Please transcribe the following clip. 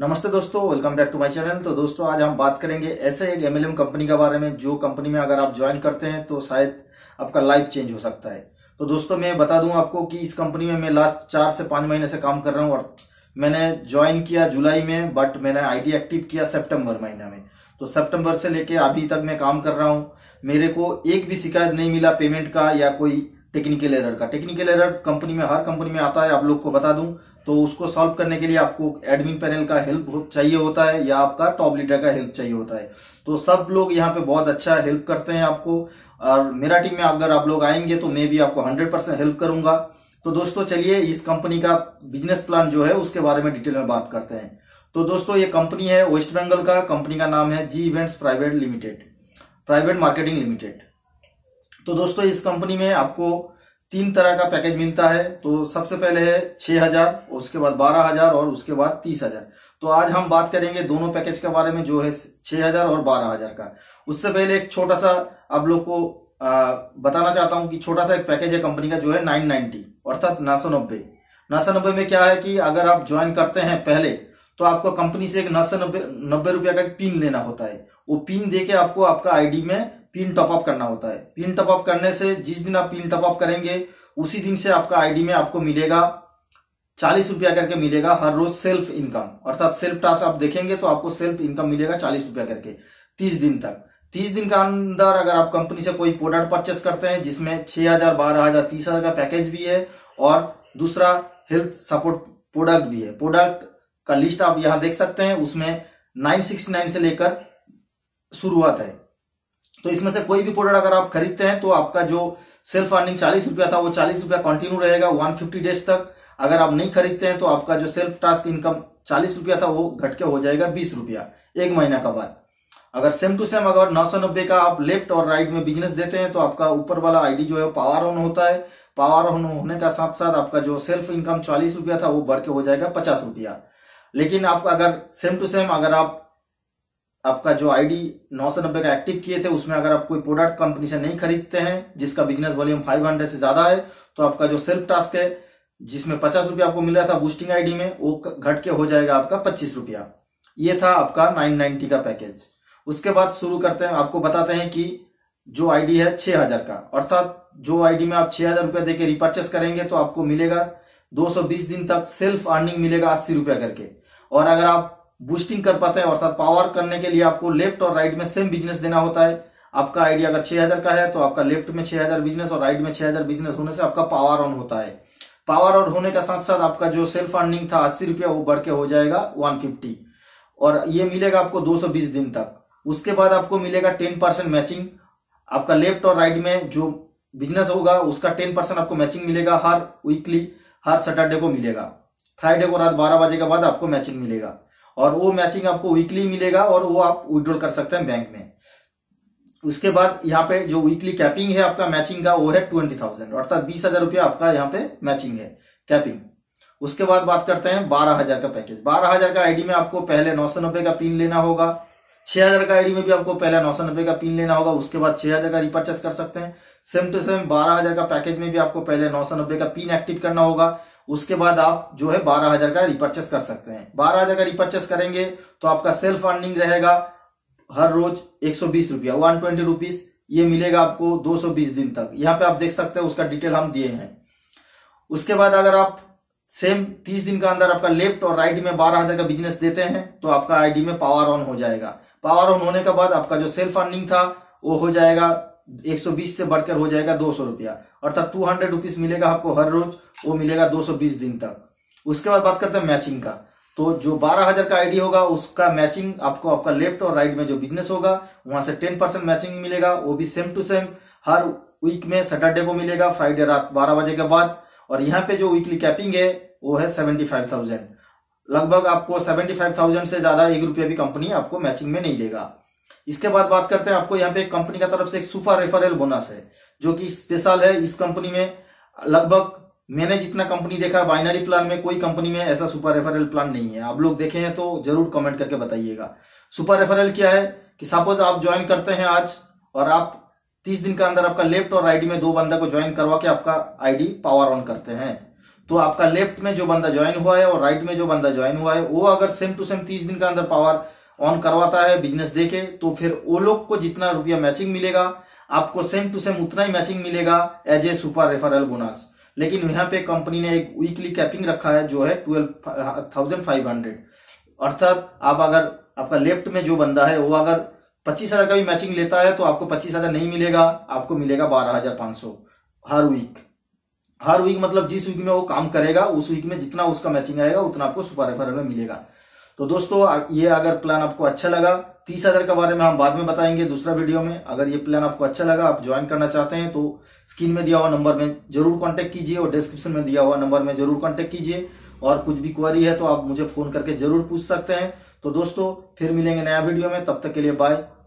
नमस्ते दोस्तों welcome back to my channel तो दोस्तों आज हम बात करेंगे ऐसे एक एमएलएम कंपनी के बारे में जो कंपनी में अगर आप ज्वाइन करते हैं तो शायद आपका लाइफ चेंज हो सकता है तो दोस्तों मैं बता दूं आपको कि इस कंपनी में मैं लास्ट चार से पाँच महीने से काम कर रहा हूँ और मैंने ज्वाइन किया जुलाई में बट मैंने आईडी एक्टिव किया सेप्टेम्बर महीना में तो सेप्टेम्बर से लेके अभी तक मैं काम कर रहा हूँ मेरे को एक भी शिकायत नहीं मिला पेमेंट का या कोई टेक्निकल एरर का टेक्निकल एरर कंपनी में हर कंपनी में आता है आप लोग को बता दूं तो उसको सॉल्व करने के लिए आपको एडमिन पैनल का हेल्प चाहिए होता है या आपका टॉप लीडर का हेल्प चाहिए होता है तो सब लोग यहाँ पे बहुत अच्छा हेल्प करते हैं आपको और मेरा टीम में अगर आप लोग आएंगे तो मैं भी आपको हंड्रेड परसेंट हेल्प करूंगा तो दोस्तों चलिए इस कंपनी का बिजनेस प्लान जो है उसके बारे में डिटेल में बात करते हैं तो दोस्तों ये कंपनी है वेस्ट बंगल का कंपनी का नाम है G events private limited private marketing limited तो दोस्तों इस कंपनी में आपको तीन तरह का पैकेज मिलता है तो सबसे पहले है छह हजार उसके बाद बारह हजार और उसके बाद तीस हजार तो आज हम बात करेंगे दोनों पैकेज के बारे में जो है छह हजार और बारह हजार का उससे पहले एक छोटा सा आप लोग को आ, बताना चाहता हूं कि छोटा सा एक पैकेज है कंपनी का जो है नाइन नाइनटी अर्थात नौ सौ नब्बे नौ सौ नब्बे में क्या है कि अगर आप ज्वाइन करते हैं पहले तो आपको कंपनी से एक नौ सौ नब्बे नब्बे रुपया का एक पिन लेना होता है वो पिन दे के आपको आपका आईडी में पिन टॉपअप करना होता है पिन टॉपअप करने से जिस दिन आप पिन टॉपअप करेंगे उसी दिन से आपका आईडी में आपको मिलेगा चालीस रुपया करके मिलेगा हर रोज सेल्फ इनकम अर्थात सेल्फ टास्क आप देखेंगे तो आपको सेल्फ इनकम मिलेगा चालीस रुपया करके तीस दिन तक तीस दिन के अंदर अगर आप कंपनी से कोई प्रोडक्ट परचेस करते हैं जिसमें छह हजार बारह हजार तीस हजार का पैकेज भी है और दूसरा हेल्थ सपोर्ट प्रोडक्ट भी है प्रोडक्ट का लिस्ट आप यहां देख सकते हैं उसमें नाइन सिक्सटी नाइन से लेकर शुरुआत है तो इसमें से कोई भी प्रोडक्ट अगर आप खरीदते हैं तो आपका जो सेल्फ अर्निंग चालीस रुपया था वो चालीस रुपया कंटिन्यू रहेगा वन फिफ्टी डेज तक अगर आप नहीं खरीदते हैं तो आपका जो सेल्फ टास्क इनकम चालीस रुपया था वो घट के हो जाएगा बीस रुपया एक महीना का बाद अगर सेम टू सेम अगर नौ सौ नब्बे का आप लेफ्ट और राइट में बिजनेस देते हैं तो आपका ऊपर वाला आईडी जो है पावर ऑन होता है पावर ऑन होने का साथ साथ आपका जो सेल्फ इनकम चालीस रुपया था वो बढ़ के हो जाएगा पचास रुपया लेकिन आप अगर सेम टू सेम अगर आप आपका जो आईडी 990 का एक्टिव किए थे उसमें अगर आप कोई प्रोडक्ट कंपनी से नहीं खरीदते हैं जिसका बिजनेस वॉल्यूम 500 से ज्यादा है तो आपका जो सेल्फ टास्क है जिसमें पचास रुपया आपको मिल रहा था बूस्टिंग आईडी में वो घट के हो जाएगा आपका पच्चीस रुपया ये था आपका 990 का पैकेज उसके बाद शुरू करते हैं आपको बताते हैं कि जो आईडी है 6000 का अर्थात जो आईडी में आप छह हजार रुपया देकर रिपर्चेस करेंगे तो आपको मिलेगा 220 दिन तक सेल्फ अर्निंग मिलेगा अस्सी रुपया करके और अगर आप बूस्टिंग कर पाते हैं अर्थात पावर करने के लिए आपको लेफ्ट और राइट में सेम बिजनेस देना होता है आपका आइडिया अगर 6000 का है तो आपका लेफ्ट में 6000 बिजनेस और राइट में 6000 बिजनेस होने से आपका पावर ऑन होता है पावर ऑन होने के साथ साथ आपका जो सेल्फ अर्निंग था अस्सी रुपया वो बढ़ के हो जाएगा 150 और ये मिलेगा आपको 220 दिन तक उसके बाद आपको मिलेगा 10 परसेंट मैचिंग आपका लेफ्ट और राइट में जो बिजनेस होगा उसका टेन परसेंट आपको मैचिंग मिलेगा हर वीकली हर सैटरडे को मिलेगा फ्राइडे को रात बारह बजे के बाद आपको मैचिंग मिलेगा और वो मैचिंग आपको वीकली मिलेगा और वो आप विड्रॉल कर सकते हैं बैंक में उसके बाद यहाँ पे जो वीकली कैपिंग है आपका मैचिंग का वो है ट्वेंटी थाउजेंड अर्थात बीस हजार रुपया आपका यहाँ पे मैचिंग है कैपिंग उसके बाद बात करते हैं बारह हजार का पैकेज बारह हजार का आईडी में आपको पहले नौ सौ नब्बे का पिन लेना होगा छह हजार का आईडी में भी आपको पहले नौ सौ नब्बे का पिन लेना होगा उसके बाद छह हजार का रिपर्चेस कर सकते हैं सेम टू सेम बारह हजार का पैकेज में भी आपको पहले नौ सौ नब्बे का पिन एक्टिव करना होगा उसके बाद आप जो है बारह हजार का रिपर्चेस कर सकते हैं बारह हजार का रिपर्चेस करेंगे तो आपका सेल्फ अर्निंग रहेगा हर रोज एक सौ बीस रुपया वन ट्वेंटी रुपीज ये मिलेगा आपको दो सौ बीस दिन तक यहाँ पे आप देख सकते हैं उसका डिटेल हम दिए हैं उसके बाद अगर आप सेम तीस दिन का अंदर आपका लेफ्ट और राइट में बारह हजार का बिजनेस देते हैं तो आपका आईडी में पावर ऑन हो जाएगा पावर ऑन होने के बाद आपका जो सेल्फ अर्निंग था वो हो जाएगा 120 से बढ़कर हो जाएगा दो सौ रुपया अर्थात टू हंड्रेड रुपीज मिलेगा आपको हर रोज वो मिलेगा 220 दिन तक उसके बाद बात करते हैं मैचिंग का तो जो बारह हजार का आईडी होगा उसका मैचिंग आपको आपका लेफ्ट और राइट में जो बिजनेस होगा वहां से टेन परसेंट मैचिंग मिलेगा वो भी सेम टू सेम हर वीक में सैटरडे को मिलेगा फ्राइडे रात बारह बजे के बाद और यहाँ पे जो वीकली कैपिंग है वो है सेवेंटी फाइव थाउजेंड लगभग आपको सेवेंटी फाइव थाउजेंड से ज्यादा एक रुपया भी कंपनी आपको मैचिंग में नहीं देगा इसके बाद बात करते हैं आपको यहाँ पे कंपनी का तरफ से एक सुपर रेफरल बोनस है जो कि स्पेशल है इस कंपनी में लगभग मैंने जितना कंपनी देखा बाइनरी प्लान में कोई कंपनी में ऐसा सुपर रेफरल प्लान नहीं है आप लोग देखे हैं तो जरूर कमेंट करके बताइएगा सुपर रेफरल क्या है कि सपोज आप ज्वाइन करते हैं आज और आप तीस दिन के अंदर आपका लेफ्ट और राइट में दो बंदा को ज्वाइन करवा के आपका आईडी पावर ऑन करते हैं तो आपका लेफ्ट में जो बंदा ज्वाइन हुआ है और राइट में जो बंदा ज्वाइन हुआ है वो अगर सेम टू सेम तीस दिन के अंदर पावर ऑन करवाता है बिजनेस दे तो फिर वो लोग को जितना रुपया मैचिंग मिलेगा आपको सेम टू सेम उतना ही मैचिंग मिलेगा as a super referral bonus लेकिन यहाँ पे कंपनी ने एक वीकली कैपिंग रखा है जो है ट्वेल्व थाउजेंड फाइव हंड्रेड अर्थात आप अगर आपका लेफ्ट में जो बंदा है वो अगर पच्चीस हजार का भी मैचिंग लेता है तो आपको पच्चीस हजार नहीं मिलेगा आपको मिलेगा बारह हजार पांच सौ हर वीक हर वीक मतलब जिस वीक में वो काम करेगा उस वीक में जितना उसका मैचिंग आएगा उतना आपको सुपर रेफरल में मिलेगा तो दोस्तों ये अगर प्लान आपको अच्छा लगा तीस हजार के बारे में हम बाद में बताएंगे दूसरा वीडियो में अगर ये प्लान आपको अच्छा लगा आप ज्वाइन करना चाहते हैं तो स्क्रीन में दिया हुआ नंबर में जरूर कांटेक्ट कीजिए और डिस्क्रिप्शन में दिया हुआ नंबर में जरूर कांटेक्ट कीजिए और कुछ भी क्वारी है तो आप मुझे फोन करके जरूर पूछ सकते हैं तो दोस्तों फिर मिलेंगे नया वीडियो में तब तक के लिए बाय